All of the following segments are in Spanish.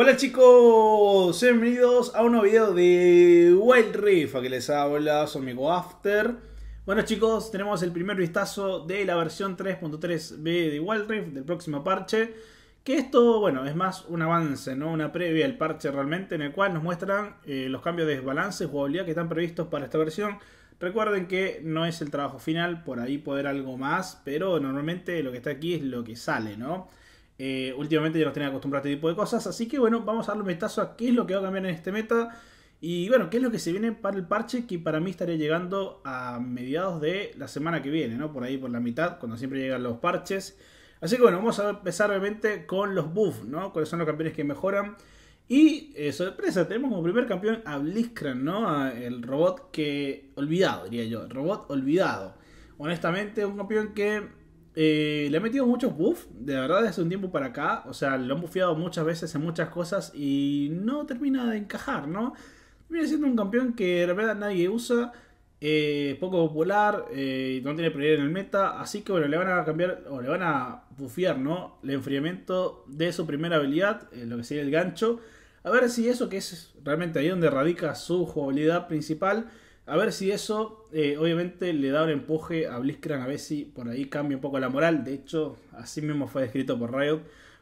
Hola chicos, bienvenidos a un nuevo video de Wild Rift, a que les habla su amigo After. Bueno chicos, tenemos el primer vistazo de la versión 3.3b de Wild Rift, del próximo parche. Que esto, bueno, es más un avance, ¿no? Una previa al parche realmente, en el cual nos muestran eh, los cambios de desbalance y jugabilidad que están previstos para esta versión. Recuerden que no es el trabajo final, por ahí puede haber algo más, pero normalmente lo que está aquí es lo que sale, ¿no? Eh, últimamente ya nos tenía acostumbrado a este tipo de cosas, así que bueno, vamos a darle un vistazo a qué es lo que va a cambiar en este meta y bueno, qué es lo que se viene para el parche que para mí estaría llegando a mediados de la semana que viene, ¿no? Por ahí por la mitad, cuando siempre llegan los parches. Así que bueno, vamos a empezar obviamente con los buffs, ¿no? Cuáles son los campeones que mejoran. Y eh, sorpresa, tenemos como primer campeón a Blitzcrank, ¿no? el robot que. olvidado, diría yo. El robot olvidado. Honestamente, un campeón que eh, le ha metido muchos buff, de verdad, desde un tiempo para acá. O sea, lo han buffeado muchas veces en muchas cosas y no termina de encajar, ¿no? Viene siendo un campeón que de verdad nadie usa, eh, poco popular, eh, no tiene prioridad en el meta. Así que bueno, le van a cambiar, o le van a buffear, ¿no? El enfriamiento de su primera habilidad, lo que sería el gancho. A ver si eso, que es realmente ahí donde radica su jugabilidad principal a ver si eso, eh, obviamente, le da un empuje a Blitzcrank a ver si por ahí cambia un poco la moral. De hecho, así mismo fue descrito por Riot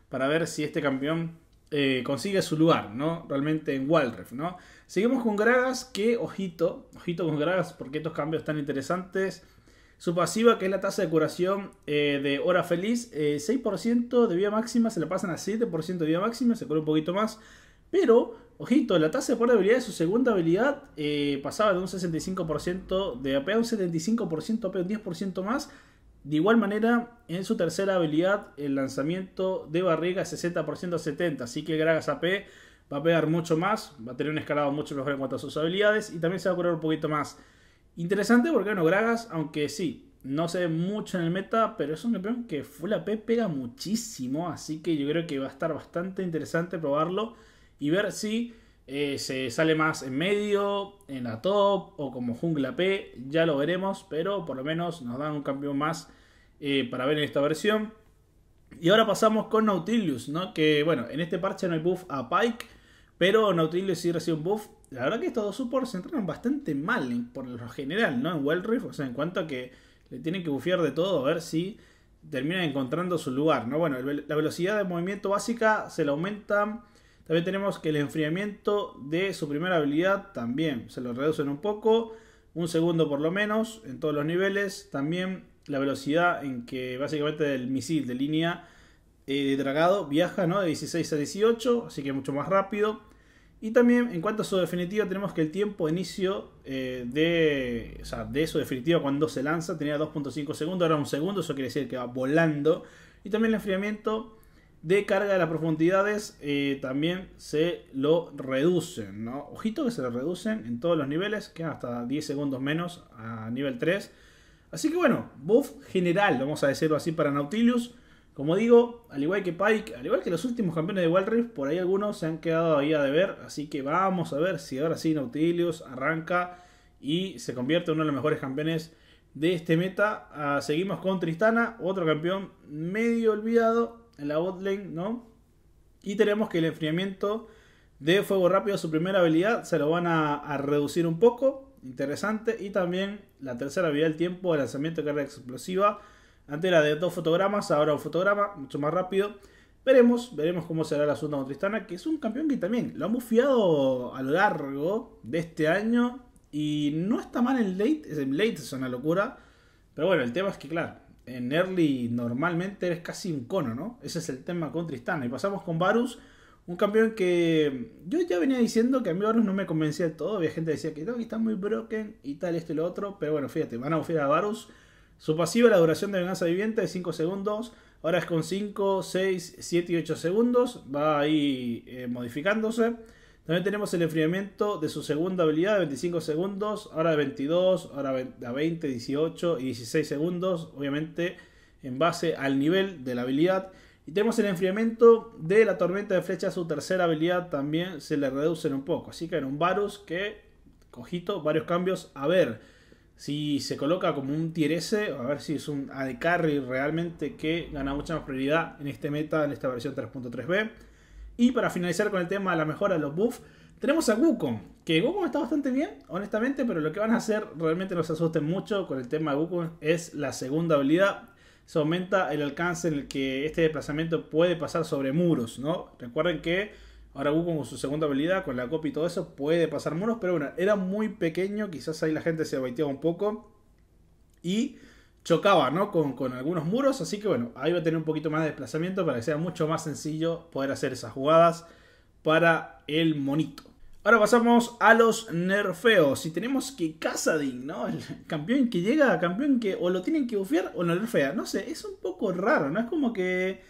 para ver si este campeón eh, consigue su lugar, ¿no? Realmente en Walref, ¿no? Seguimos con Gragas, que, ojito, ojito con Gragas, porque estos cambios están interesantes. Su pasiva, que es la tasa de curación eh, de hora feliz, 6% de vida máxima, se la pasan a 7% de vida máxima, se cura un poquito más. Pero Ojito, la tasa de poder de habilidad de su segunda habilidad eh, pasaba de un 65% de AP a un 75% AP, un 10% más. De igual manera, en su tercera habilidad, el lanzamiento de barriga es 60% a 70%. Así que Gragas AP va a pegar mucho más, va a tener un escalado mucho mejor en cuanto a sus habilidades y también se va a curar un poquito más. Interesante porque, bueno, Gragas, aunque sí, no se ve mucho en el meta, pero es un campeón que Full AP pega muchísimo. Así que yo creo que va a estar bastante interesante probarlo y ver si eh, se sale más en medio, en la top o como jungla P, ya lo veremos, pero por lo menos nos dan un campeón más eh, para ver en esta versión. Y ahora pasamos con Nautilus, ¿no? que bueno, en este parche no hay buff a Pike, pero Nautilus sí recibe un buff. La verdad que estos dos supports se entraron bastante mal por lo general, ¿no? En Wild Rift, o sea, en cuanto a que le tienen que buffear de todo, a ver si terminan encontrando su lugar, ¿no? Bueno, la velocidad de movimiento básica se le aumenta. También tenemos que el enfriamiento de su primera habilidad también se lo reducen un poco, un segundo por lo menos en todos los niveles. También la velocidad en que básicamente el misil de línea eh, de dragado viaja ¿no? de 16 a 18, así que mucho más rápido. Y también en cuanto a su definitiva tenemos que el tiempo de inicio eh, de, de su definitiva cuando se lanza tenía 2.5 segundos, ahora un segundo, eso quiere decir que va volando. Y también el enfriamiento de carga de las profundidades eh, también se lo reducen. ¿no? Ojito que se lo reducen en todos los niveles, quedan hasta 10 segundos menos a nivel 3. Así que bueno, buff general, vamos a decirlo así para Nautilus. Como digo, al igual que Pike, al igual que los últimos campeones de Wild Rift, por ahí algunos se han quedado ahí a deber. Así que vamos a ver si ahora sí Nautilus arranca y se convierte en uno de los mejores campeones de este meta. Ah, seguimos con Tristana, otro campeón medio olvidado, en la botlane, ¿no? Y tenemos que el enfriamiento de fuego rápido, su primera habilidad, se lo van a, reducir un poco. Interesante. Y también la tercera habilidad, del tiempo de lanzamiento de carga explosiva. Antes era de dos fotogramas, ahora un fotograma, mucho más rápido. Veremos, veremos cómo será la asunto con que es un campeón que también lo han bufiado a lo largo de este año. Y no está mal en late, en late es una locura. Pero bueno, el tema es que, claro, en early normalmente eres casi un cono, ¿no? Ese es el tema con Tristana. Y pasamos con Varus, un campeón que yo ya venía diciendo que a mí Varus no me convencía del todo. Había gente que decía que no, que está muy broken y tal, esto y lo otro. Pero bueno, fíjate, van a bufiar a Varus. Su pasiva, la duración de venganza viviente de 5 segundos. Ahora es con 5, 6, 7 y 8 segundos. Va ahí eh, modificándose. También tenemos el enfriamiento de su segunda habilidad de 25 segundos, ahora de 22, ahora de 20, 18 y 16 segundos, obviamente en base al nivel de la habilidad. Y tenemos el enfriamiento de la tormenta de flecha, su tercera habilidad también se le reduce un poco. Así que en un Varus que, cojito, varios cambios. A ver si se coloca como un tier S, a ver si es un AD Carry realmente que gana mucha más prioridad en este meta, en esta versión 3.3b. Y para finalizar con el tema de la mejora de los buffs, tenemos a Wukong, que Wukong está bastante bien, honestamente, pero lo que van a hacer realmente nos asusten mucho con el tema de Wukong, es la segunda habilidad. Se aumenta el alcance en el que este desplazamiento puede pasar sobre muros, ¿no? Recuerden que ahora Wukong con su segunda habilidad, con la copia y todo eso, puede pasar muros, pero bueno, era muy pequeño, quizás ahí la gente se baiteaba un poco. Y chocaba ¿no? Con, algunos muros, así que bueno, ahí va a tener un poquito más de desplazamiento para que sea mucho más sencillo poder hacer esas jugadas para el monito. Ahora pasamos a los nerfeos. Si tenemos que Casadin, ¿no? El campeón que llega, campeón que o lo tienen que bufear o lo nerfea. No sé, es un poco raro, ¿no? Es como que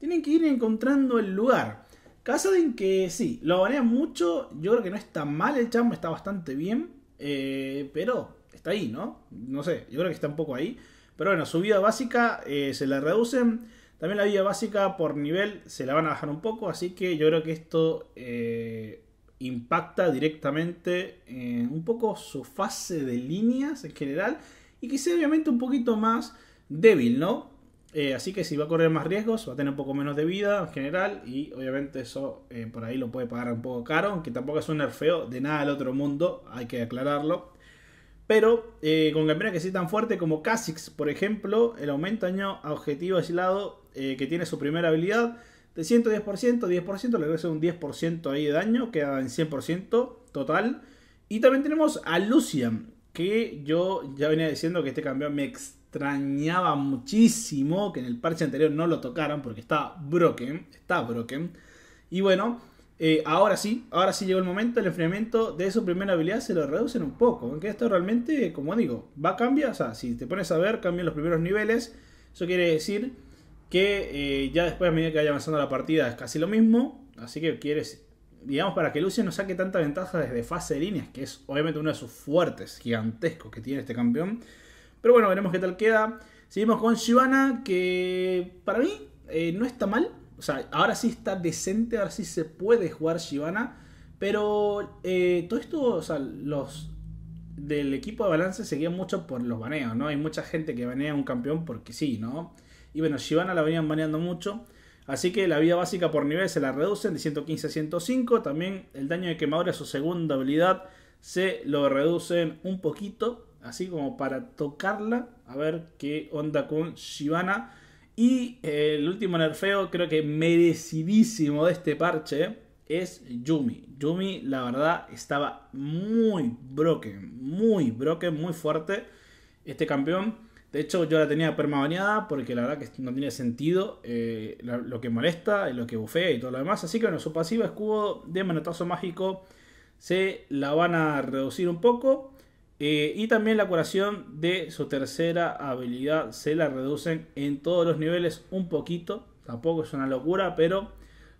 tienen que ir encontrando el lugar. Casadin que sí, lo banea mucho. Yo creo que no está mal el chamo está bastante bien. Eh, pero está ahí, ¿no? No sé, yo creo que está un poco ahí. Pero bueno, su vida básica eh, se la reducen. También la vida básica por nivel se la van a bajar un poco. Así que yo creo que esto eh, impacta directamente eh, un poco su fase de líneas en general. Y que sea obviamente un poquito más débil, ¿no? así que si va a correr más riesgos, va a tener un poco menos de vida en general. Y obviamente eso por ahí lo puede pagar un poco caro. Aunque tampoco es un nerfeo de nada del otro mundo, hay que aclararlo. Pero eh, con campeones que sí tan fuerte como Kha'Zix, por ejemplo, el aumento año a objetivo aislado eh, que tiene su primera habilidad de 110%, 10%, le regresa un 10% ahí de daño, queda en 100% total. Y también tenemos a Lucian, que yo ya venía diciendo que este campeón me extrañaba muchísimo, que en el parche anterior no lo tocaran porque está broken, está broken. Y bueno, eh, ahora sí, ahora sí llegó el momento, el enfriamiento de su primera habilidad se lo reducen un poco. Aunque esto realmente, como digo, va a cambiar. O sea, si te pones a ver, cambian los primeros niveles. Eso quiere decir que eh, ya después, a medida que vaya avanzando la partida, es casi lo mismo. Así que quieres, digamos, para que Lucio no saque tanta ventaja desde fase de líneas, que es obviamente uno de sus fuertes gigantescos que tiene este campeón. Pero bueno, veremos qué tal queda. Seguimos con Shivana, que para mí eh, no está mal o sea, ahora sí está decente, ahora sí se puede jugar Shivana. Pero eh, todo esto, o sea, los del equipo de balance seguían mucho por los baneos, ¿no? Hay mucha gente que banea un campeón porque sí, ¿no? Y bueno, Shivana la venían baneando mucho. Así que la vida básica por nivel se la reducen de 115 a 105. También el daño de quemadura, su segunda habilidad, se lo reducen un poquito. Así como para tocarla. A ver qué onda con Shivana. Y eh, el último nerfeo, creo que merecidísimo de este parche, es Yumi. Yumi, la verdad, estaba muy broken, muy broken, muy fuerte este campeón. De hecho, yo la tenía permabaneada porque la verdad que no tiene sentido eh, lo que molesta, lo que bufea y todo lo demás. Así que bueno, su pasiva escudo de manotazo mágico se la van a reducir un poco. Eh, y también la curación de su tercera habilidad se la reducen en todos los niveles un poquito. Tampoco es una locura, pero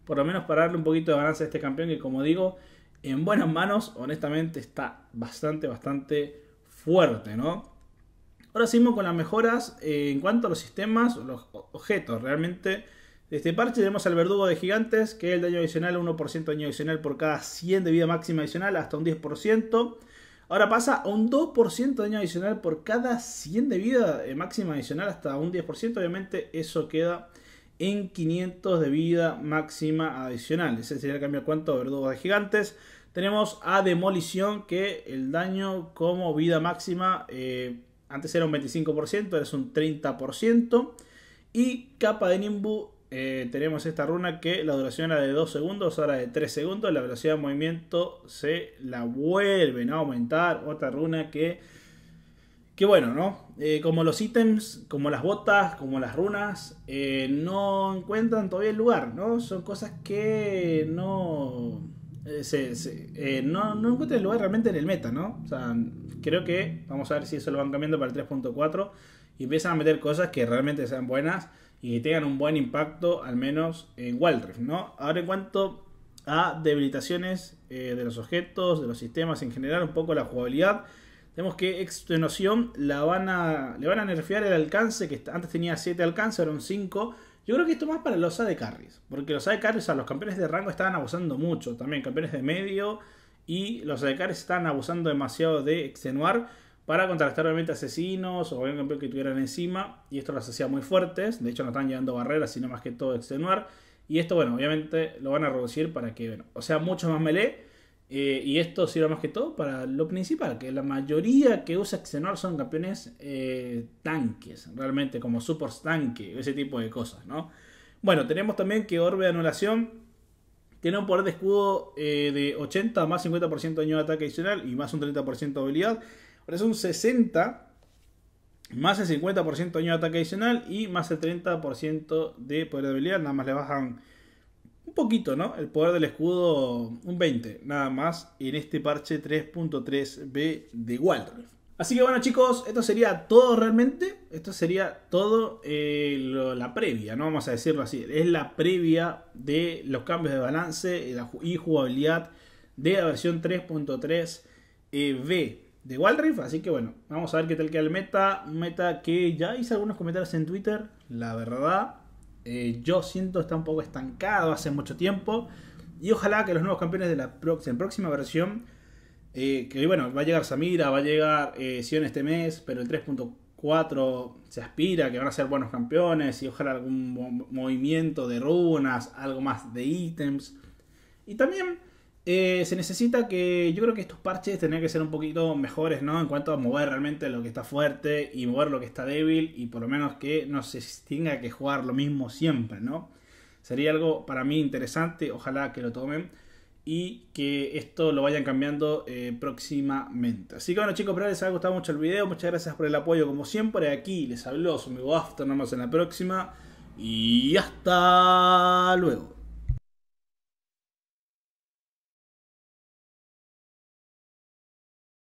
por lo menos para darle un poquito de ganancia a este campeón que como digo, en buenas manos honestamente está bastante, bastante fuerte, ¿no? Ahora seguimos con las mejoras eh, en cuanto a los sistemas, los objetos. Realmente de este parche tenemos al verdugo de gigantes, que es el daño adicional, 1% de daño adicional por cada 100 de vida máxima adicional, hasta un 10%. Ahora pasa a un 2% de daño adicional por cada 100 de vida, eh, máxima adicional hasta un 10%. Obviamente eso queda en 500 de vida máxima adicional. Ese sería el cambio cuánto, verdugo de gigantes. Tenemos a demolición que el daño como vida máxima eh, antes era un 25%, ahora es un 30%. Y capa de Nimbu eh, tenemos esta runa que la duración era de 2 segundos, ahora de 3 segundos. La velocidad de movimiento se la vuelven a aumentar. Otra runa que. Que bueno, ¿no? Eh, como los ítems, como las botas, como las runas, eh, no encuentran todavía el lugar, ¿no? Son cosas que no. no, no encuentran el lugar realmente en el meta, ¿no? O sea, creo que vamos a ver si eso lo van cambiando para el 3.4 y empiezan a meter cosas que realmente sean buenas y tengan un buen impacto, al menos en Wild ¿no? Ahora en cuanto a debilitaciones eh, de los objetos, de los sistemas en general, un poco la jugabilidad. Tenemos que extenuación la van a, le van a nerfear el alcance, que antes tenía 7 alcance, ahora un 5. Yo creo que esto más para los AD Carries, porque los AD Carries o a los campeones de rango estaban abusando mucho, también campeones de medio y los AD Carries están abusando demasiado de extenuar para contrarrestar obviamente asesinos o algún campeón que tuvieran encima, y esto las hacía muy fuertes, de hecho no están llevando barreras, sino más que todo extenuar, y esto bueno, obviamente lo van a reducir para que, bueno, o sea, mucho más melee, eh, y esto sirve más que todo para lo principal, que la mayoría que usa exenuar son campeones eh, tanques, realmente como super tanque, ese tipo de cosas, ¿no? Bueno, tenemos también que Orbe de Anulación tiene un poder de escudo eh, de 80 más 50% de daño de ataque adicional y más un 30% de habilidad. Pero es un 60 más el 50% de año de ataque adicional y más el 30% de poder de habilidad. Nada más le bajan un poquito, ¿no? El poder del escudo, un 20, nada más en este parche 3.3b de Waldorf. Así que bueno chicos, esto sería todo realmente. Esto sería todo eh, la previa, ¿no? Vamos a decirlo así. Es la previa de los cambios de balance y jugabilidad de la versión 3.3b de Wild Así que bueno, vamos a ver qué tal queda el meta. Meta que ya hice algunos comentarios en Twitter. La verdad, eh, yo siento está un poco estancado hace mucho tiempo. Y ojalá que los nuevos campeones de la próxima, próxima versión, eh, que bueno, va a llegar Samira, va a llegar eh, Sion este mes, pero el 3.4 se aspira, que van a ser buenos campeones y ojalá algún movimiento de runas, algo más de ítems. Y también eh, se necesita que. Yo creo que estos parches tendrían que ser un poquito mejores, ¿no? En cuanto a mover realmente lo que está fuerte y mover lo que está débil y por lo menos que no se tenga que jugar lo mismo siempre, ¿no? Sería algo para mí interesante, ojalá que lo tomen y que esto lo vayan cambiando eh, próximamente. Así que bueno chicos, espero les haya gustado mucho el video, muchas gracias por el apoyo como siempre. Aquí les habló su amigo After, nos vemos en la próxima y hasta luego.